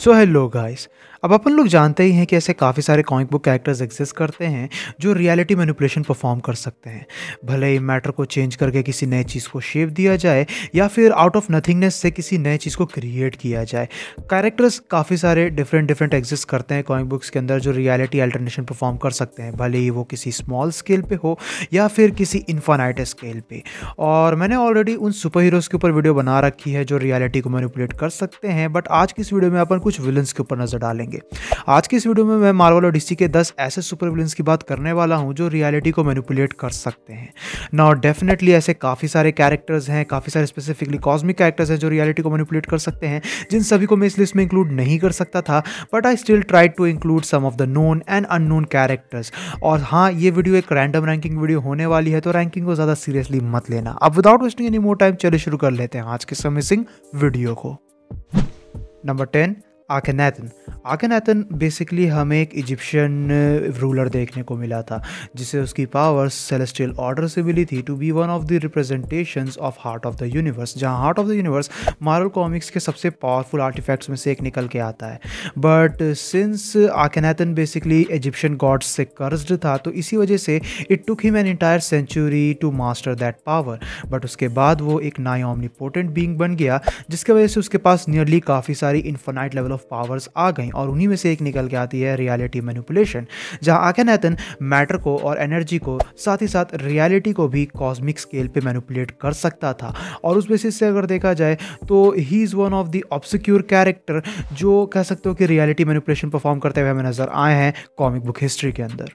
so hello guys अब अपन लोग जानते ही हैं कि ऐसे काफ़ी सारे कॉमिक बुक कैरेक्टर्स एग्जिस्ट करते हैं जो रियलिटी मैनिपुलेशन परफॉर्म कर सकते हैं भले ही मैटर को चेंज करके किसी नए चीज़ को शेप दिया जाए या फिर आउट ऑफ नथिंगनेस से किसी नए चीज़ को क्रिएट किया जाए कैरेक्टर्स काफ़ी सारे डिफरेंट डिफरेंट एग्जिस्ट करते हैं कॉमिक बुक्स के अंदर जो रियलिटी अल्टरनेशन परफॉर्म कर सकते हैं भले ही वो किसी स्मॉल स्केल पर हो या फिर किसी इन्फानाइट स्केल पर और मैंने ऑलरेडी उन सुपर हीरोज़ के ऊपर वीडियो बना रखी है जो रियलिटी को मैनिपुलेट कर सकते हैं बट आज की इस वीडियो में अपन कुछ कुछ विलन्स के ऊपर नजर डालेंगे आज के इस वीडियो में मैं मार्वल और डीसी के 10 ऐसे सुपर विलन्स की बात करने वाला हूँ जो रियलिटी को मैनिपुलेट कर सकते हैं ना डेफिनेटली ऐसे काफ़ी सारे कैरेक्टर्स हैं काफ़ी सारे स्पेसिफिकली कॉस्मिक कैरेक्टर्स हैं जो रियलिटी को मैनिपुलेट कर सकते हैं जिन सभी को मैं इस लिस्ट में इंक्लूड नहीं कर सकता था but I still try to include some of the known and unknown characters और हाँ ये वीडियो एक रैंडम रैंकिंग वीडियो होने वाली है तो रैंकिंग को ज़्यादा सीरियसली मत लेना अब without wasting any more time चले शुरू कर लेते हैं आज के समिसिंग वीडियो को number ten Akhenaten Akhenaten basically हमें एक इजिप्शियन रूलर देखने को मिला था जिसे उसकी पावर्स सेलेस्टियल ऑर्डर से मिली थी to be one of the representation of heart of the universe जहाँ heart of the universe Marvel comics के सबसे पावरफुल आर्टिफैक्ट्स में से एक निकल के आता है but since Akhenaten basically Egyptian gods से कर्ज्ड था तो इसी वजह से it took him an entire century to master that power but उसके बाद वो एक नाई पोर्टेंट बींग बन गया जिसकी वजह से उसके पास नियरली काफ़ी सारी infinite level of of powers आ गई और उन्हीं में से एक निकल के आती है रियलिटी मैनिपुलेशन आके नैतन मैटर को और एनर्जी को साथ ही साथ रियलिटी को भी कॉस्मिक स्केल पे मैनिपुलेट कर सकता था और उस बेसिस से अगर देखा जाए तो he is one of the obscure character जो कह सकते हो कि रियलिटी मैनिपुलेशन परफॉर्म करते हुए हमें नज़र आए हैं कॉमिक बुक हिस्ट्री के अंदर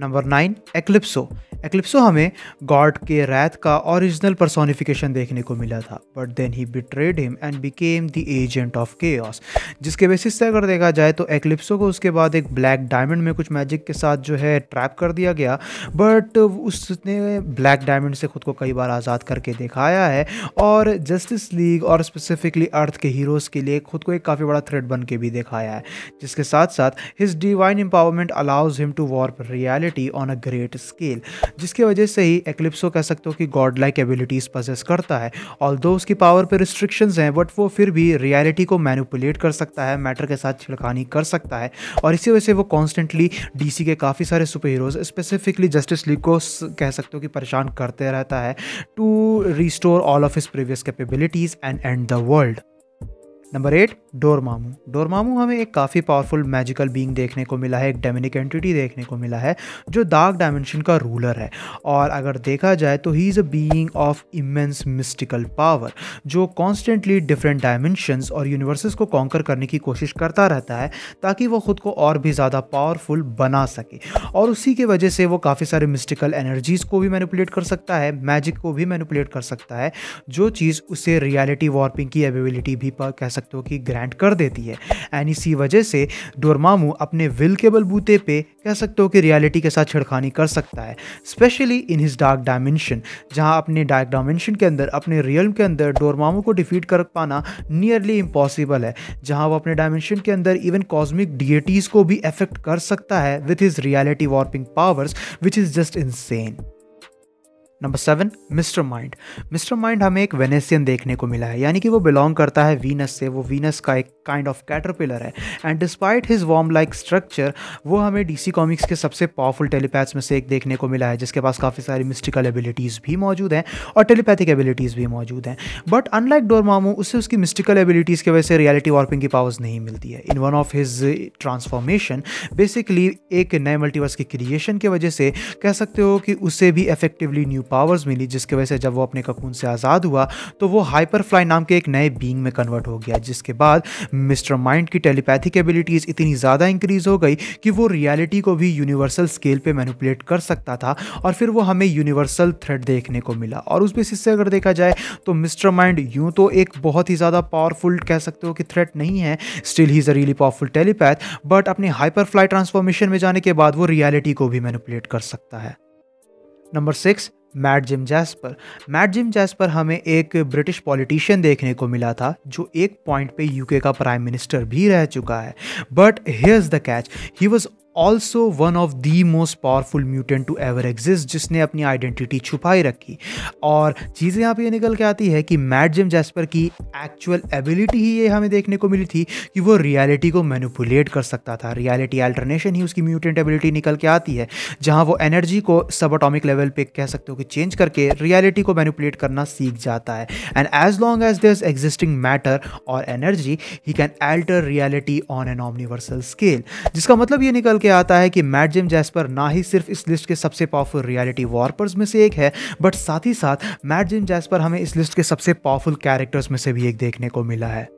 नंबर नाइन एक्लिप्सो एक्लिप्सो हमें गॉड के रैत का ओरिजिनल परसोनिफिकेशन देखने को मिला था but then he betrayed him and became the agent of के जिसके बेसिस से अगर देखा जाए तो एक्लिप्सो को उसके बाद एक ब्लैक डायमंड में कुछ मैजिक के साथ जो है ट्रैप कर दिया गया बट उसने ब्लैक डायमंड से खुद को कई बार आज़ाद करके दिखाया है और जस्टिस लीग और स्पेसिफिकली अर्थ के हीरोज़ के लिए खुद को एक काफ़ी बड़ा थ्रेड बन के भी दिखाया है जिसके साथ साथ his divine empowerment allows him to warp reality functionality on a great scale जिसकी वजह से ही एक्लिप्सो कह सकते हो कि गॉड लाइक एबिलिटीज़ पजेस करता है ऑल दो उसकी पावर पर रिस्ट्रिक्शंस हैं बट वो फिर भी रियलिटी को मैनिपुलेट कर सकता है मैटर के साथ छिड़खानी कर सकता है और इसी वजह से वो कॉन्स्टेंटली डी के काफ़ी सारे super heroes specifically Justice League को कह सकते हो कि परेशान करते रहता है to restore all of his previous capabilities and and the world number eight Dormammu Dormammu हमें एक काफ़ी पावरफुल मैजिकल बींग देखने को मिला है एक डेमिनिक एंटिटी देखने को मिला है जो डार्क डायमेंशन का रूलर है और अगर देखा जाए तो he is a being of immense mystical power जो कॉन्स्टेंटली डिफरेंट डायमेंशंस और यूनिवर्सेस को कॉन्कर करने की कोशिश करता रहता है ताकि वो खुद को और भी ज़्यादा पावरफुल बना सके और उसी की वजह से वो काफ़ी सारे मिस्टिकल एनर्जीज़ को भी मैनिपुलेट कर सकता है मैजिक को भी मैनिपुलेट कर सकता है जो चीज़ उसे रियलिटी वॉर्पिंग की एबिलिटी भी कह सकते हो कि ग्रांट कर देती है एंड इसी वजह से डोरमामू अपने विल के बलबूते पे कह सकते हो कि रियलिटी के साथ छिड़खानी कर सकता है specially in his dark dimension जहाँ अपने डार्क डायमेंशन के अंदर अपने रियल के अंदर डोरमामू को डिफीट कर पाना नियरली इम्पॉसिबल है जहाँ वो अपने डायमेंशन के अंदर इवन कॉस्मिक डिएटीज़ को भी अफेक्ट कर सकता है with his reality warping powers which is just insane number seven mister mind mister mind हमें एक वेनेसियन देखने को मिला है यानी कि वो बिलोंग करता है वीनस से वो वीनस का एक काइंड ऑफ कैटरपिलर है and despite his worm like structure वो हमें डीसी कॉमिक्स के सबसे पावरफुल टेलीपैथ्स में से एक देखने को मिला है जिसके पास काफ़ी सारी मिस्टिकल एबिलिटीज़ भी मौजूद हैं और टेलीपैथिक एबिलिटीज़ भी मौजूद हैं बट अनलाइक डोरमामो उससे उसकी मिस्टिकल एबिलिटीज़ की वजह से रियलिटी वार्पिंग की पावर्स नहीं मिलती है in one of his transformation basically एक नए मल्टीवर्स की क्रिएशन की वजह से कह सकते हो कि उसे भी इफेक्टिवली न्यू पावर्स मिली जिसकी वजह से जब वो अपने ककून से आज़ाद हुआ तो वो हाइपरफ्लाई नाम के एक नए बींग में कन्वर्ट हो गया जिसके बाद मिस्टर माइंड की टेलीपैथिक एबिलिटीज़ इतनी ज़्यादा इंक्रीज़ हो गई कि वो रियलिटी को भी यूनिवर्सल स्केल पर मैनिपुलेट कर सकता था और फिर वो हमें यूनिवर्सल थ्रेड देखने को मिला और उस बेसिस से अगर देखा जाए तो मिस्टर माइंड यूँ तो एक बहुत ही ज़्यादा पावरफुल कह सकते हो कि थ्रेट नहीं है still he is a really powerful telepath but अपने हाइपरफ्लाई ट्रांसफॉर्मेशन में जाने के बाद वो रियलिटी को भी मैनिपुलेट कर सकता है number six Mad Jim Jasper Mad Jim Jasper हमें एक ब्रिटिश पॉलिटिशियन देखने को मिला था जो एक पॉइंट पे यूके का प्राइम मिनिस्टर भी रह चुका है but here's the catch he was also one of the most powerful mutant to ever exist जिसने अपनी आइडेंटिटी छुपाई रखी और चीज़ें यहाँ पे ये निकल के आती है कि मैट जिम जैसपर की एक्चुअल एबिलिटी ही ये हमें देखने को मिली थी कि वो रियलिटी को मैनिपुलेट कर सकता था रियलिटी अल्टरनेशन ही उसकी म्यूटेंट एबिलिटी निकल के आती है जहाँ वो एनर्जी को सब अटोमिक लेवल पे कह सकते हो कि चेंज करके रियलिटी को मैनिपुलेट करना सीख जाता है and as long as there existing matter और energy he can alter reality on an omniversal scale जिसका मतलब ये निकल के के आता है कि मैट जिम जैस्पर ना ही सिर्फ इस लिस्ट के सबसे पावरफुल रियलिटी वार्पर्स में से एक है बट साथ ही साथ मैट जिम जैस्पर हमें इस लिस्ट के सबसे पावरफुल कैरेक्टर्स में से भी एक देखने को मिला है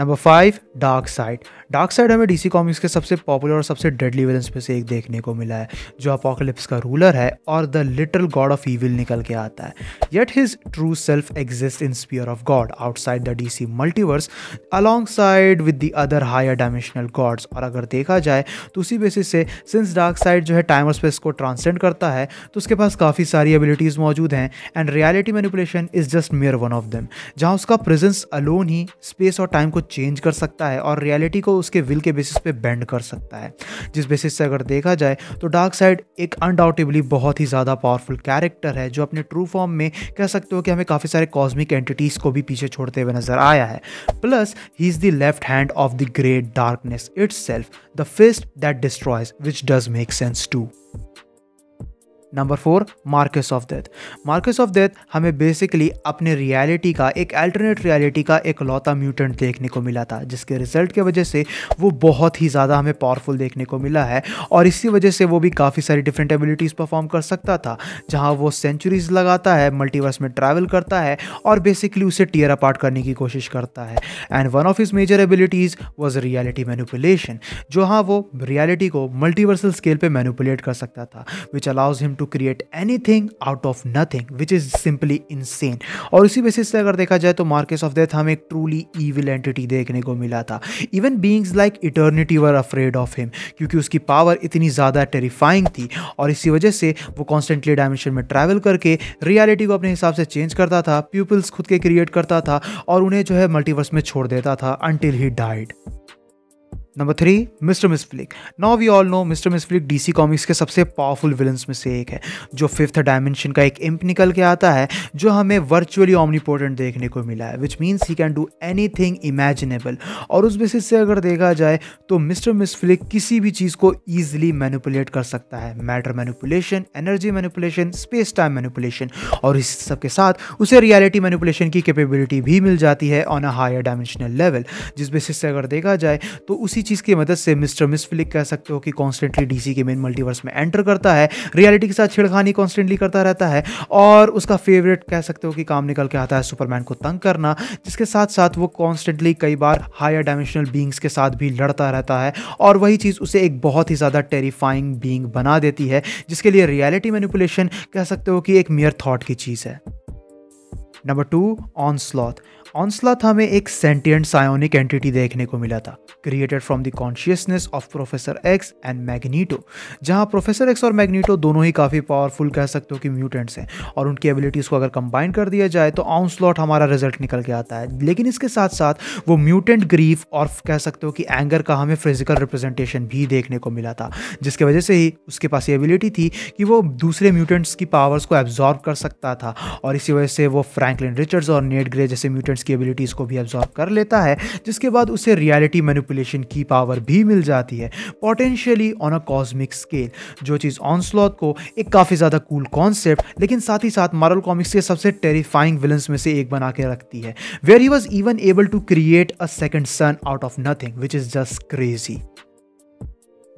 नंबर फाइव डार्क साइड डार्क साइड हमें डीसी कॉमिक्स के सबसे पॉपुलर और सबसे डेडली विलन्स में से एक देखने को मिला है जो अपोकलिप्स का रूलर है और the little god of evil निकल के आता है yet his true self exist in sphere of god outside the DC multiverse alongside with the other higher dimensional gods और अगर देखा जाए तो उसी बेसिस से सिंस डार्क साइड जो है टाइम और स्पेस को ट्रांसेंड करता है तो उसके पास काफ़ी सारी एबिलिटीज़ मौजूद हैं and reality manipulation is just mere one of them जहाँ उसका प्रेजेंस अलोन ही स्पेस और टाइम को चेंज कर सकता है और रियलिटी को उसके विल के बेसिस पे बेंड कर सकता है जिस बेसिस से अगर देखा जाए तो डार्क साइड एक अनडाउटेबली बहुत ही ज़्यादा पावरफुल कैरेक्टर है जो अपने ट्रू फॉर्म में कह सकते हो कि हमें काफ़ी सारे कॉस्मिक एंटिटीज़ को भी पीछे छोड़ते हुए नजर आया है plus he is the left hand of the great darkness itself the fist that destroys which does make sense to number four Marquis of Death Marquis of Death हमें basically अपने रियलिटी का एक alternate reality का एक लौता mutant देखने को मिला था जिसके रिजल्ट की वजह से वो बहुत ही ज़्यादा हमें पावरफुल देखने को मिला है और इसी वजह से वो भी काफ़ी सारी डिफरेंट एबिलिटीज़ परफॉर्म कर सकता था जहाँ वो सेंचुरीज लगाता है मल्टीवर्स में ट्रैवल करता है और बेसिकली उसे टीयर अपार्ट करने की कोशिश करता है and one of his major abilities was reality manipulation जो हाँ वो रियलिटी को मल्टीवर्सल स्केल पर मैनुपुलेट कर सकता था which allows him to create anything out of nothing which is simply insane और उसी बेसिस से अगर देखा जाए तो मार्केस ऑफ डेथ हमें एक ट्रूली ईविल एंटिटी देखने को मिला था even beings like eternity were afraid of him क्योंकि उसकी पावर इतनी ज़्यादा टेरिफाइंग थी और इसी वजह से वो कॉन्स्टेंटली डायमेंशन में ट्रैवल करके रियलिटी को अपने हिसाब से चेंज करता था पीपल्स खुद के क्रिएट करता था और उन्हें जो है मल्टीवर्स में छोड़ देता था until he died number three mister Mxyzptlk now we all know mister Mxyzptlk DC comics के सबसे पावरफुल विलन्स में से एक है जो फिफ्थ डायमेंशन का एक इम्प निकल के आता है जो हमें वर्चुअली ऑमनीपोर्टेंट देखने को मिला है which means he can do anything imaginable और उस बेसिस से अगर देखा जाए तो मिस्टर मिसफ्लिक किसी भी चीज़ को ईजिली मैनिपुलेट कर सकता है matter manipulation energy manipulation space time manipulation और इस सबके साथ उसे रियलिटी मैनिपुलेशन की कैपेबिलिटी भी मिल जाती है on a higher dimensional level जिस बेसिस से अगर देखा जाए तो उसी चीज़ की मदद से मिस्टर मिस फिलिक कह सकते हो कि कॉन्स्टेंटली डीसी के मेन मल्टीवर्स में एंटर करता है रियलिटी के साथ छेड़खानी कॉन्स्टेंटली करता रहता है और उसका फेवरेट कह सकते हो कि काम निकल के आता है सुपरमैन को तंग करना जिसके साथ साथ वो कॉन्स्टेंटली कई बार हायर डायमेंशनल बींग्स के साथ भी लड़ता रहता है और वही चीज़ उसे एक बहुत ही ज़्यादा टेरिफाइंग बींग बना देती है जिसके लिए रियलिटी मैनिपुलेशन कह सकते हो कि एक मेयर थॉट की चीज़ है number two Onslaught Onslaught हमें एक सेंटियंट सायोनिक एंटिटी देखने को मिला था created from the consciousness of professor X and Magneto जहां प्रोफेसर एक्स और मैग्नीटो दोनों ही काफ़ी पावरफुल कह सकते हो कि म्यूटेंट्स हैं और उनकी एबिलिटीज़ को अगर कंबाइन कर दिया जाए तो ऑनस्लॉट हमारा रिजल्ट निकल के आता है लेकिन इसके साथ साथ वो म्यूटेंट ग्रीफ और कह सकते हो कि एंगर का हमें फिजिकल रिप्रेजेंटेशन भी देखने को मिला था जिसकी वजह से ही उसके पास ये एबिलिटी थी कि वो दूसरे म्यूटेंट्स की पावर्स को एब्जॉर्व कर सकता था और इसी वजह से वो फ्रैंकलिन रिचर्ड्स और नेट ग्रे जैसे म्यूटेंट एलिमेंट्स की एबिलिटीज़ को भी एब्जॉर्व कर लेता है जिसके बाद उसे रियलिटी मैनिपुलेशन की पावर भी मिल जाती है potentially on a cosmic scale जो चीज़ ऑनस्लॉथ को एक काफ़ी ज़्यादा कूल कॉन्सेप्ट लेकिन साथ ही साथ मारल कॉमिक्स के सबसे टेरिफाइंग विलन्स में से एक बना के रखती है where he was even able to create a second sun out of nothing which is just crazy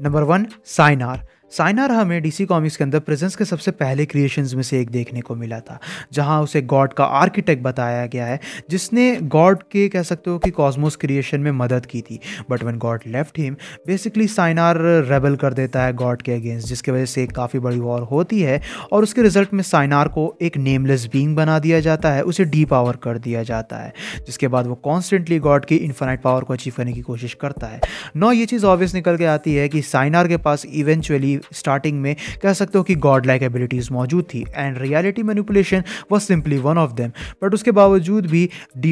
number one Synar Synar हमें डीसी कॉमिक्स के अंदर प्रेजेंस के सबसे पहले क्रिएशंस में से एक देखने को मिला था जहां उसे गॉड का आर्किटेक्ट बताया गया है जिसने गॉड के कह सकते हो कि कॉस्मोस क्रिएशन में मदद की थी but one god left him basically Synar rebel कर देता है गॉड के अगेंस्ट जिसकी वजह से काफ़ी बड़ी वॉर होती है और उसके रिजल्ट में साइनार को एक नेमलेस बींग बना दिया जाता है उसे डी पावर कर दिया जाता है जिसके बाद वो कॉन्स्टेंटली गॉड की इन्फाइनाइट पावर को अचीव करने की कोशिश करता है नौ ये चीज़ ऑब्वियस निकल के आती है कि साइनार के पास इवेंचुअली स्टार्टिंग में कह सकते हो कि गॉड लाइक एबिलिटीज़ मौजूद थी and reality manipulation was simply one of them but उसके बावजूद भी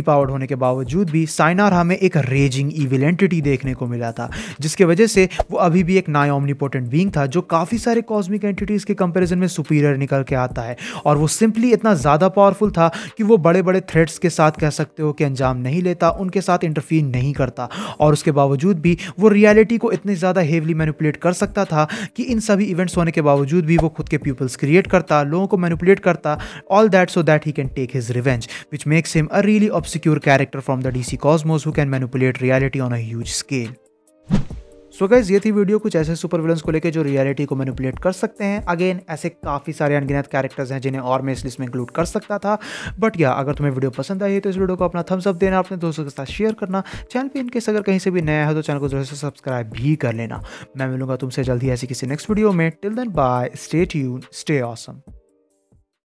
पावर्ड होने के बावजूद भी साइनार हमें एक रेजिंग इविल एंटिटी देखने को मिला था जिसके वजह से वो अभी भी एक नाय ओमनीपोटेंट बींग था जो काफ़ी सारे कॉस्मिक एंटिटीज़ के कंपेरिजन में सुपीरियर निकल के आता है और वो सिंपली इतना ज़्यादा पावरफुल था कि वो बड़े बड़े थ्रेट्स के साथ कह सकते हो कि अंजाम नहीं लेता उनके साथ इंटरफीन नहीं करता और उसके बावजूद भी वो रियलिटी को इतने ज़्यादा हेवली मैनिपुलेट कर सकता था कि इन इन सभी इवेंट्स होने के बावजूद भी वो खुद के पीपल्स क्रिएट करता लोगों को मैनिपुलेट करता all that so that he can take his revenge which makes him a really obscure character from the D C cosmos who can manipulate reality on a huge scale so so guys ये थी video कुछ ऐसे super villains को लेकर जो reality को manipulate कर सकते हैं अगेन ऐसे काफ़ी सारे अनगिनत कैरेक्टर्स हैं जिन्हें और मैं इस लिस्ट में इंक्लूड कर सकता था बट या अगर तुम्हें वीडियो पसंद आई है तो इस वीडियो को अपना थम्स अप देना अपने दोस्तों के साथ शेयर करना चैनल पर इनकेस अगर कहीं से भी नया है तो चैनल को जरूर से सब्सक्राइब भी कर लेना मैं मिलूंगा तुमसे जल्दी ऐसी किसी नेक्स्ट वीडियो में till then bye stay tuned stay awesome